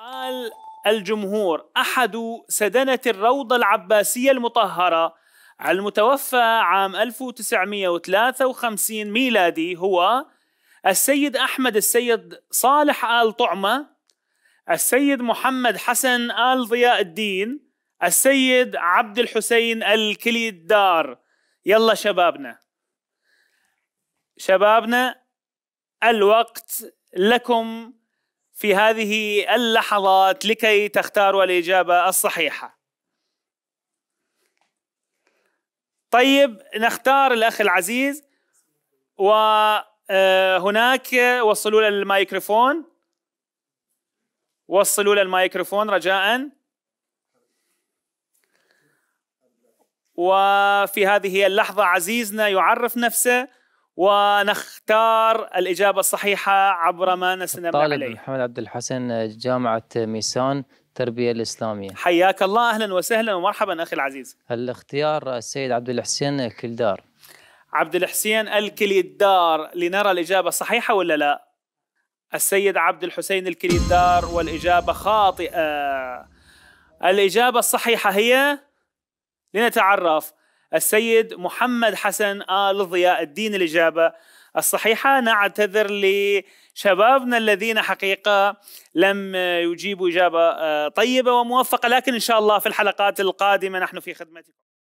قال الجمهور أحد سدنة الروضة العباسية المطهرة المتوفى عام 1953 ميلادي هو السيد أحمد السيد صالح آل طعمة السيد محمد حسن آل ضياء الدين السيد عبد الحسين الكليدار يلا شبابنا شبابنا الوقت لكم في هذه اللحظات لكي تختاروا الإجابة الصحيحة طيب نختار الأخ العزيز وهناك آه، وصلوا له الميكروفون وصلوا له الميكروفون رجاء وفي هذه اللحظة عزيزنا يعرف نفسه ونختار الإجابة الصحيحة عبر ما نسلم طالب محمد عبد الحسن جامعة ميسان تربية الإسلامية حياك الله أهلا وسهلا ومرحبا أخي العزيز الاختيار السيد عبد الحسين الكلدار عبد الحسين الكليدار لنرى الإجابة صحيحة ولا لا السيد عبد الحسين الكليدار والإجابة خاطئة الإجابة الصحيحة هي لنتعرف السيد محمد حسن آل ضياء الدين الإجابة الصحيحة نعتذر لشبابنا الذين حقيقة لم يجيبوا إجابة آه، طيبة وموفقة لكن إن شاء الله في الحلقات القادمة نحن في خدمتكم